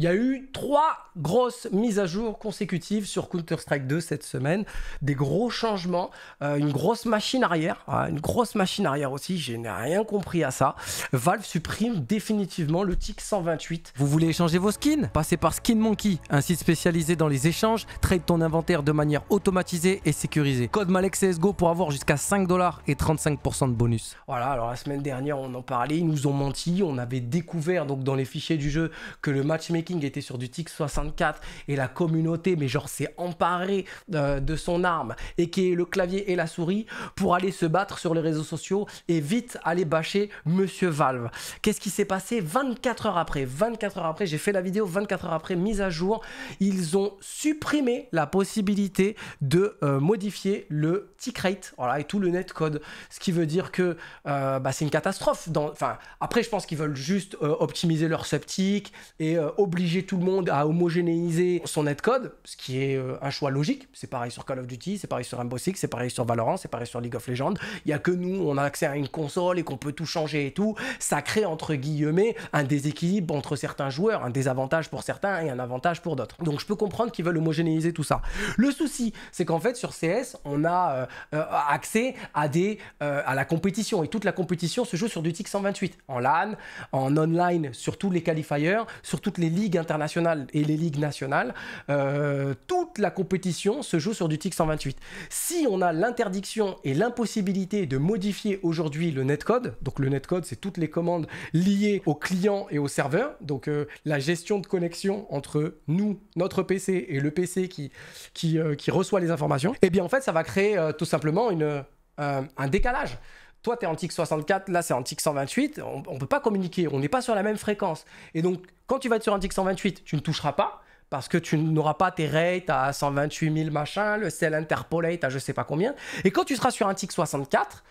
il y a eu trois grosses mises à jour consécutives sur Counter-Strike 2 cette semaine, des gros changements, euh, une grosse machine arrière, hein, une grosse machine arrière aussi, je n'ai rien compris à ça. Valve supprime définitivement le TIC 128. Vous voulez échanger vos skins Passez par Skin Monkey, un site spécialisé dans les échanges, trade ton inventaire de manière automatisée et sécurisée. Code CSGO pour avoir jusqu'à 5 dollars et 35% de bonus. Voilà, alors la semaine dernière on en parlait, ils nous ont menti, on avait découvert donc dans les fichiers du jeu que le matchmaking était sur du tic 64 et la communauté, mais genre, s'est emparée euh, de son arme et qui est le clavier et la souris pour aller se battre sur les réseaux sociaux et vite aller bâcher Monsieur Valve. Qu'est-ce qui s'est passé 24 heures après 24 heures après, j'ai fait la vidéo 24 heures après, mise à jour, ils ont supprimé la possibilité de euh, modifier le tick rate voilà, et tout le netcode. Ce qui veut dire que euh, bah, c'est une catastrophe. Dans... Enfin, après, je pense qu'ils veulent juste optimiser leur sceptique et obliger tout le monde à homogénéiser son netcode, ce qui est euh, un choix logique. C'est pareil sur Call of Duty, c'est pareil sur Rainbow Six, c'est pareil sur Valorant, c'est pareil sur League of Legends. Il n'y a que nous, on a accès à une console et qu'on peut tout changer et tout. Ça crée entre guillemets un déséquilibre entre certains joueurs, un désavantage pour certains et un avantage pour d'autres. Donc je peux comprendre qu'ils veulent homogénéiser tout ça. Le souci, c'est qu'en fait sur CS, on a euh, euh, accès à des à la compétition et toute la compétition se joue sur du TIC 128 en LAN, en online, sur tous les qualifiers, sur toutes les ligues internationales et les ligues nationales, euh, toute la compétition se joue sur du TIC 128. Si on a l'interdiction et l'impossibilité de modifier aujourd'hui le netcode, donc le netcode c'est toutes les commandes liées aux clients et aux serveurs, donc euh, la gestion de connexion entre nous, notre PC et le PC qui, qui, euh, qui reçoit les informations, et eh bien en fait ça va créer tout simplement une, un décalage. Toi, tu es antique 64, là, c'est antique 128. On ne peut pas communiquer, on n'est pas sur la même fréquence. Et donc, quand tu vas être sur antique 128, tu ne toucheras pas parce que tu n'auras pas tes rates à 128 000 machin, le cell interpolate à je sais pas combien. Et quand tu seras sur un 64,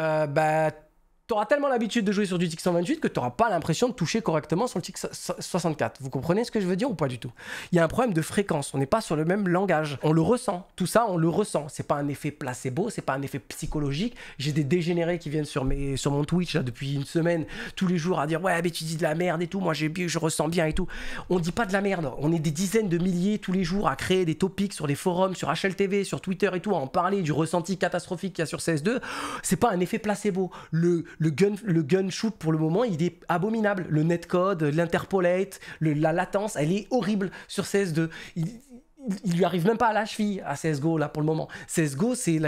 euh, bah, t'auras tellement l'habitude de jouer sur du TIC 128 que t'auras pas l'impression de toucher correctement sur le TIC 64. Vous comprenez ce que je veux dire ou pas du tout Il y a un problème de fréquence, on n'est pas sur le même langage. On le ressent, tout ça on le ressent. C'est pas un effet placebo, c'est pas un effet psychologique. J'ai des dégénérés qui viennent sur, mes, sur mon Twitch là, depuis une semaine, tous les jours, à dire ouais mais tu dis de la merde et tout, moi j'ai je ressens bien et tout. On dit pas de la merde, on est des dizaines de milliers tous les jours à créer des topics sur les forums, sur HLTV, sur Twitter et tout, à en parler du ressenti catastrophique qu'il y a sur CS2. C'est pas un effet placebo. Le, le gun, le gun shoot pour le moment, il est abominable. Le netcode, l'interpolate, la latence, elle est horrible sur CS2 il lui arrive même pas à la cheville à CSGO là pour le moment. CSGO, c'est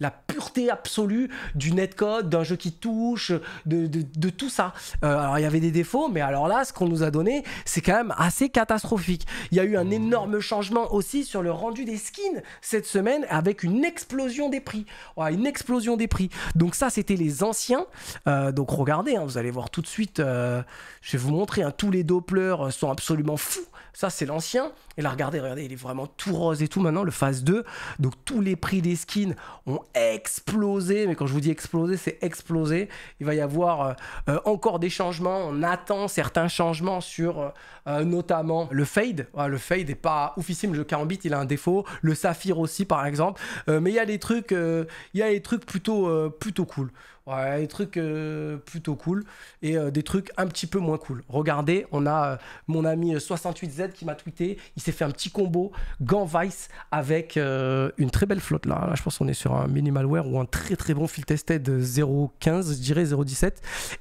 la, pureté absolue du netcode, d'un jeu qui touche, de, de, tout ça. Euh, alors il y avait des défauts, mais alors là, ce qu'on nous a donné, c'est quand même assez catastrophique. Il y a eu un mmh. énorme changement aussi sur le rendu des skins cette semaine avec une explosion des prix. une explosion des prix. Donc ça, c'était les anciens. Euh, donc regardez, hein, vous allez voir tout de suite. Euh, je vais vous montrer. Hein, tous les Doppler sont absolument fous. Ça, c'est l'ancien. Et là, regardez, regardez, il est vraiment Hein, tout rose et tout maintenant, le phase 2. Donc tous les prix des skins ont explosé. Mais quand je vous dis exploser, c'est explosé. Il va y avoir euh, euh, encore des changements. On attend certains changements sur euh, notamment le fade. Ah, le fade est pas oufissime. Le 40 il a un défaut. Le saphir aussi, par exemple. mais il y a des trucs, il y a des trucs plutôt, plutôt cool. Ouais, des trucs euh, plutôt cool et euh, des trucs un petit peu moins cool. Regardez, on a euh, mon ami 68Z qui m'a tweeté, il s'est fait un petit combo Gant Vice avec une très belle flotte là. je pense qu'on est sur un Minimalware ou un très très bon fil tested 0.15, je dirais 0.17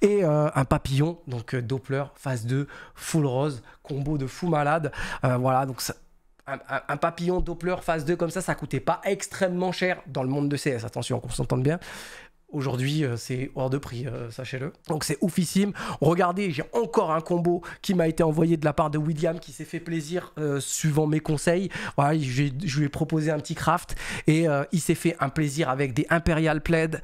et un papillon, donc Doppler phase 2 full rose, combo de fou malade. voilà, donc un, papillon Doppler phase 2 comme ça, ça coûtait pas extrêmement cher dans le monde de CS. Attention, qu'on s'entende bien. Aujourd'hui, euh, c'est hors de prix, euh, sachez-le. Donc c'est oufissime. Regardez, j'ai encore un combo qui m'a été envoyé de la part de William qui s'est fait plaisir euh, suivant mes conseils. Voilà, je lui ai proposé un petit craft et il s'est fait un plaisir avec des Imperial Plaid,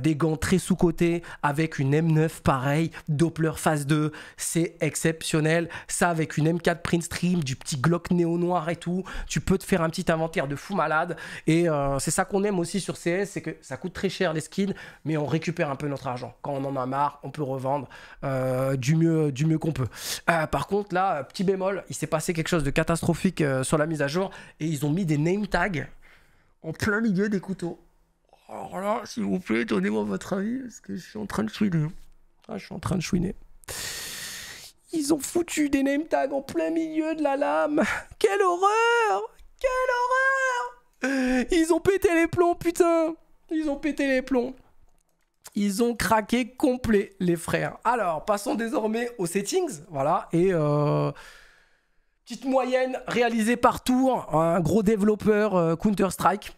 des gants très sous-cotés, avec une M9 pareil, Doppler phase 2. C'est exceptionnel. Ça avec une M4 Print Stream, du petit Glock néo noir et tout. Tu peux te faire un petit inventaire de fou malade. Et c'est ça qu'on aime aussi sur CS, c'est que ça coûte très cher les skins mais on récupère un peu notre argent. Quand on en a marre, on peut revendre euh, du mieux, du mieux qu'on peut. Euh, par contre, là, petit bémol, il s'est passé quelque chose de catastrophique euh, sur la mise à jour et ils ont mis des name tags en plein milieu des couteaux. Alors là, s'il vous plaît, donnez-moi votre avis parce que je suis en train de chouiner. Ah, je suis en train de chouiner. Ils ont foutu des name tags en plein milieu de la lame. Quelle horreur Quelle horreur Ils ont pété les plombs, putain Ils ont pété les plombs ils ont craqué complet, les frères. Alors, passons désormais aux settings. Voilà. Et euh, petite moyenne réalisée par tour. Un gros développeur euh, Counter-Strike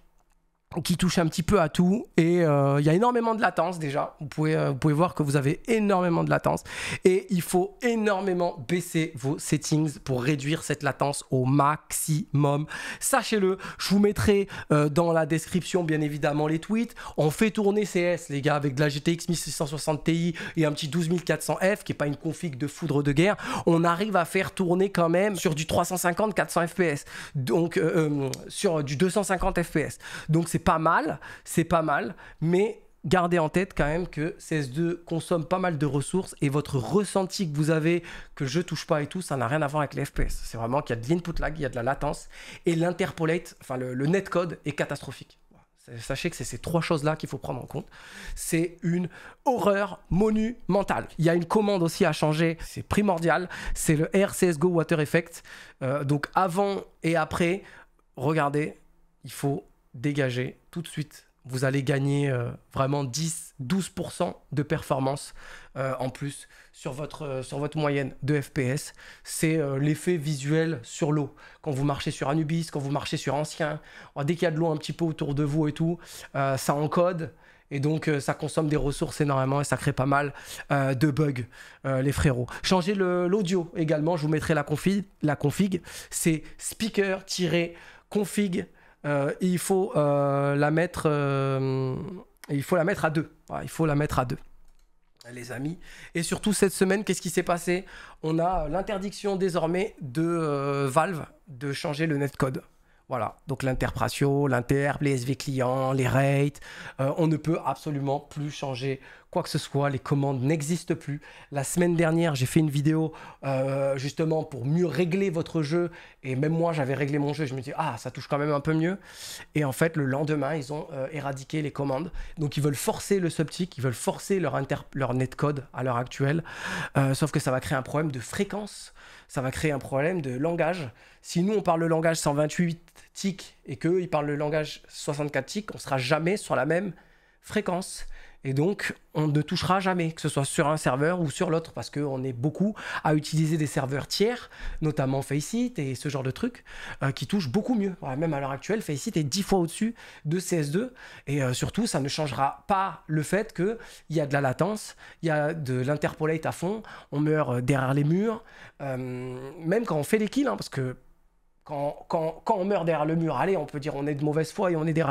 qui touche un petit peu à tout et euh, il y a énormément de latence déjà. Vous pouvez, euh, vous pouvez voir que vous avez énormément de latence et il faut énormément baisser vos settings pour réduire cette latence au maximum. Sachez-le, je vous mettrai euh, dans la description bien évidemment les tweets. On fait tourner CS les gars avec de la GTX 1660 Ti et un petit 12400F qui est pas une config de foudre de guerre. On arrive à faire tourner quand même sur du 350-400 FPS, donc sur du 250 FPS. Donc c'est pas mal, c'est pas mal, mais gardez en tête quand même que CS2 consomme pas mal de ressources et votre ressenti que vous avez que je touche pas et tout, ça n'a rien à voir avec les FPS. C'est vraiment qu'il y a de l'input lag, il y a de la latence et l'interpolate, enfin le, netcode est catastrophique. Sachez que c'est ces trois choses-là qu'il faut prendre en compte. C'est une horreur monumentale. Il y a une commande aussi à changer, c'est primordial. C'est le RCSGO Water Effect. Euh, donc avant et après, regardez, il faut dégagez tout de suite. Vous allez gagner euh, vraiment 10-12% de performance euh, en plus sur votre, euh, sur votre moyenne de FPS. C'est l'effet visuel sur l'eau. Quand vous marchez sur Anubis, quand vous marchez sur Ancien, oh, dès qu'il y a de l'eau un petit peu autour de vous et tout, ça encode. Et donc, ça consomme des ressources énormément et ça crée pas mal de bugs, les frérots. Changez l'audio également, je vous mettrai la config. La config, c'est speaker-config. Euh, il faut euh, la mettre euh, il faut la mettre à deux. il faut la mettre à deux les amis. Et surtout, cette semaine, qu'est-ce qui s'est passé On a l'interdiction désormais de Valve de changer le netcode. Voilà, donc l'interpratio, l'interp, les SV clients, les rates, on ne peut absolument plus changer quoi que ce soit, les commandes n'existent plus. La semaine dernière, j'ai fait une vidéo euh, justement pour mieux régler votre jeu, et même moi, j'avais réglé mon jeu, je me dis, ah, ça touche quand même un peu mieux. Et en fait, le lendemain, ils ont euh, éradiqué les commandes. Donc, ils veulent forcer le subtick, ils veulent forcer leur, netcode à l'heure actuelle, euh, sauf que ça va créer un problème de fréquence ça va créer un problème de langage. Si nous, on parle le langage 128 ticks et qu'eux, ils parlent le langage 64 ticks, on sera jamais sur la même fréquence. Et donc, on ne touchera jamais, que ce soit sur un serveur ou sur l'autre, parce qu'on est beaucoup à utiliser des serveurs tiers, notamment Faceit et ce genre de trucs, euh, qui touchent beaucoup mieux. même à l'heure actuelle, Faceit est 10 fois au-dessus de CS2. Et euh, surtout, ça ne changera pas le fait qu'il y a de la latence, il y a de l'interpolate à fond, on meurt euh, derrière les murs, même quand on fait des kills, hein, parce que quand, on meurt derrière le mur, allez, on peut dire on est de mauvaise foi et on est des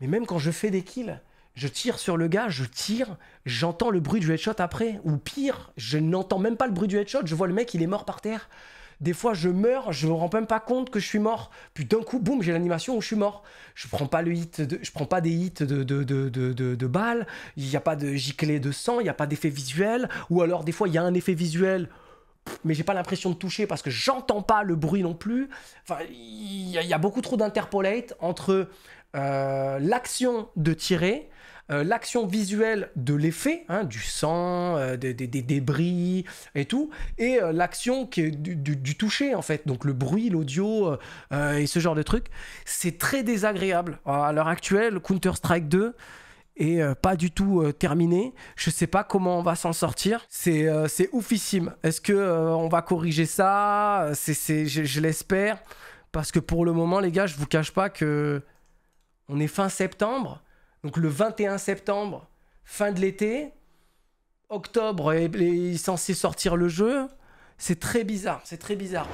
Mais même quand je fais des kills, je tire sur le gars, je tire, j'entends le bruit du headshot après, ou pire, je n'entends même pas le bruit du headshot, je vois le mec, il est mort par terre. Des fois, je meurs, je me rends même pas compte que je suis mort. Puis d'un coup, boum, j'ai l'animation où je suis mort. Je prends pas le hit, de, je prends pas des hits de, de, de, de balles. Il n'y a pas de giclée de sang, il n'y a pas d'effet visuel. Ou alors des fois, il y a un effet visuel, mais j'ai pas l'impression de toucher parce que j'entends pas le bruit non plus. Enfin, il y, a beaucoup trop d'interpolate entre euh, l'action de tirer euh, l'action visuelle de l'effet, hein, du sang, euh, des, débris et tout, et euh, l'action du, toucher en fait, donc le bruit, l'audio et ce genre de trucs, c'est très désagréable. à l'heure actuelle, Counter-Strike 2 est pas du tout terminé. Je sais pas comment on va s'en sortir. C'est c'est oufissime. Est-ce que on va corriger ça C'est je, je l'espère parce que pour le moment les gars, je vous cache pas que on est fin septembre donc le 21 septembre, fin de l'été, octobre il est censé sortir le jeu. C'est très bizarre, c'est très bizarre.